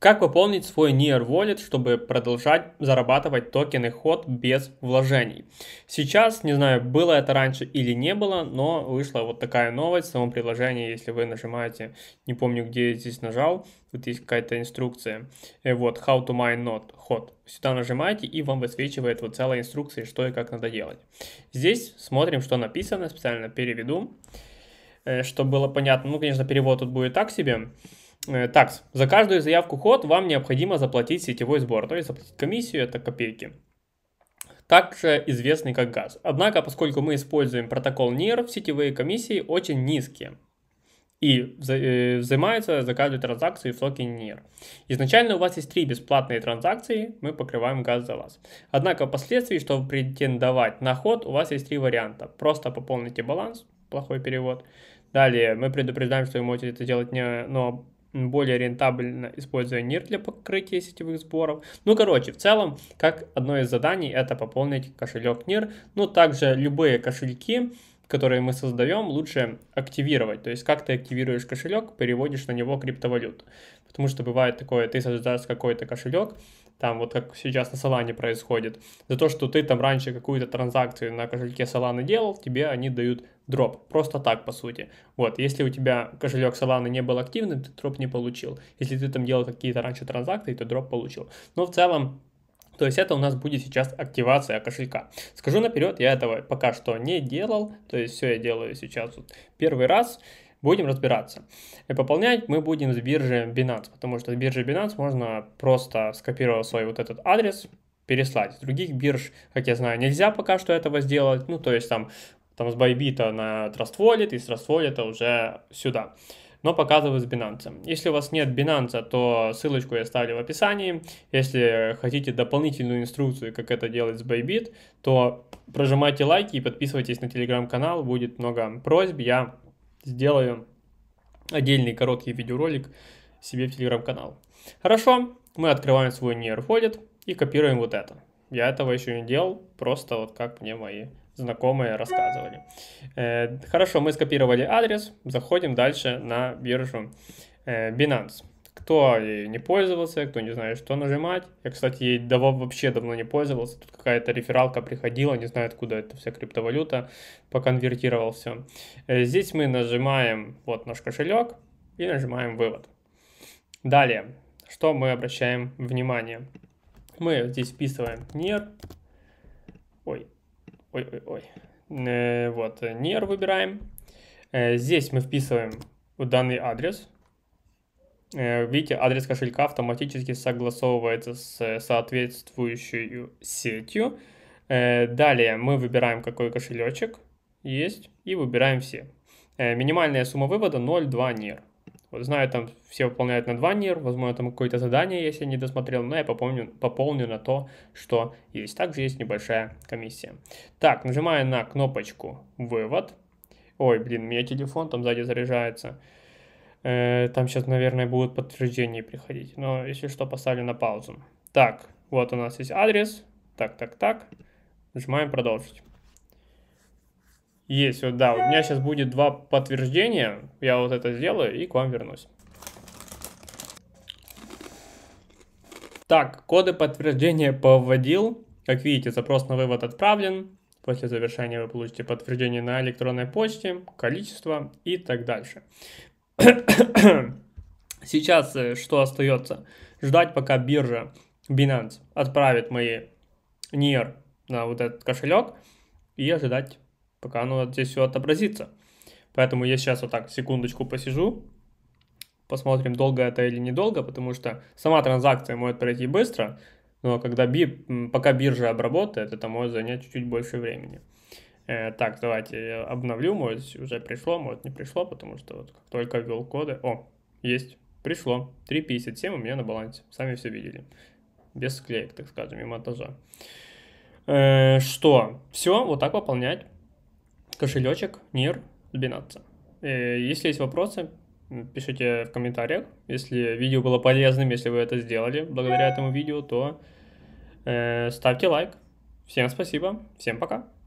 Как пополнить свой Near Wallet, чтобы продолжать зарабатывать токены ход без вложений? Сейчас, не знаю, было это раньше или не было, но вышла вот такая новость в самом приложении, если вы нажимаете, не помню, где я здесь нажал, тут есть какая-то инструкция, э, вот, how to mine not ход. Сюда нажимаете, и вам высвечивает вот целая инструкция, что и как надо делать. Здесь смотрим, что написано, специально переведу, э, чтобы было понятно. Ну, конечно, перевод тут будет так себе. Э, такс. За каждую заявку ход вам необходимо заплатить сетевой сбор, то есть заплатить комиссию, это копейки также известный как газ. Однако, поскольку мы используем протокол NIR, сетевые комиссии очень низкие и э, взимаются за каждую транзакцию в токе NIR. Изначально у вас есть три бесплатные транзакции, мы покрываем газ за вас. Однако впоследствии, чтобы претендовать на ход, у вас есть три варианта. Просто пополните баланс, плохой перевод. Далее мы предупреждаем, что вы можете это делать, не, но более рентабельно используя NIR для покрытия сетевых сборов. Ну, короче, в целом, как одно из заданий, это пополнить кошелек NIR. Ну, также любые кошельки, которые мы создаем, лучше активировать. То есть как ты активируешь кошелек, переводишь на него криптовалюту. Потому что бывает такое, ты создаешь какой-то кошелек, там вот как сейчас на Солане происходит, за то, что ты там раньше какую-то транзакцию на кошельке Solana делал, тебе они дают дроп, просто так по сути. Вот, если у тебя кошелек Solana не был активным, ты дроп не получил. Если ты там делал какие-то раньше транзакции, то дроп получил. Но в целом то есть это у нас будет сейчас активация кошелька. Скажу наперед, я этого пока что не делал, то есть все я делаю сейчас вот первый раз. Будем разбираться. И э, пополнять мы будем с биржи Binance, потому что с биржи Binance можно просто скопировать свой вот этот адрес, переслать. С других бирж, как я знаю, нельзя пока что этого сделать. Ну, то есть там, там с Байбита на Trust Wallet и с Trust Wallet уже сюда но показываю с Binance. Если у вас нет Binance, то ссылочку я ставлю в описании. Если хотите дополнительную инструкцию, как это делать с Bybit, то прожимайте лайки и подписывайтесь на телеграм-канал, будет много просьб, я сделаю отдельный короткий видеоролик себе в телеграм-канал. Хорошо, мы открываем свой Near и копируем вот это. Я этого еще не делал, просто вот как мне мои знакомые рассказывали. Э, хорошо, мы скопировали адрес, заходим дальше на биржу э, Binance. Кто ей не пользовался, кто не знает, что нажимать. Я, кстати, ей дав- вообще давно не пользовался. Тут какая-то рефералка приходила, не знаю, откуда эта вся криптовалюта поконвертировал все. Э, здесь мы нажимаем вот наш кошелек и нажимаем вывод. Далее, что мы обращаем внимание? Мы здесь вписываем NIR, Ой-ой-ой. Э, вот, near э, выбираем. Э, здесь мы вписываем данный адрес. Видите, адрес кошелька автоматически согласовывается с соответствующей сетью. Далее мы выбираем, какой кошелечек есть, и выбираем все. Минимальная сумма вывода 0,2 NIR. Вот Знаю, там все выполняют на два нир, возможно, там какое-то задание, если я не досмотрел, но я попомню, пополню на то, что есть. Также есть небольшая комиссия. Так, нажимаю на кнопочку «Вывод». Ой, блин, у меня телефон там сзади заряжается. Э, там сейчас, наверное, будут подтверждения приходить. Но если что, поставлю на паузу. Так, вот у нас есть адрес. Так, так, так. Нажимаем продолжить. Есть, вот да. У меня сейчас будет два подтверждения. Я вот это сделаю и к вам вернусь. Так, коды подтверждения повводил. Как видите, запрос на вывод отправлен. После завершения вы получите подтверждение на электронной почте, количество и так дальше. Сейчас э, что остается? Ждать, пока биржа Binance отправит мои NIR на вот этот кошелек и ожидать пока оно здесь все отобразится. Поэтому я сейчас вот так секундочку посижу, посмотрим, долго это или недолго, потому что сама транзакция может пройти быстро, но когда бир, пока биржа обработает, это может занять чуть-чуть больше времени. Э, так, давайте я обновлю, может уже пришло, может не пришло, потому что вот как только ввел коды... О, есть, пришло, 3.57 у меня на балансе, сами все видели, без склеек, так скажем, и монтажа. Э, что, все, вот так выполнять кошелечек NIR Binance. Э, если есть вопросы, пишите в комментариях. Если видео было полезным, если вы это сделали благодаря этому видео, то э, ставьте лайк. Всем спасибо, всем пока.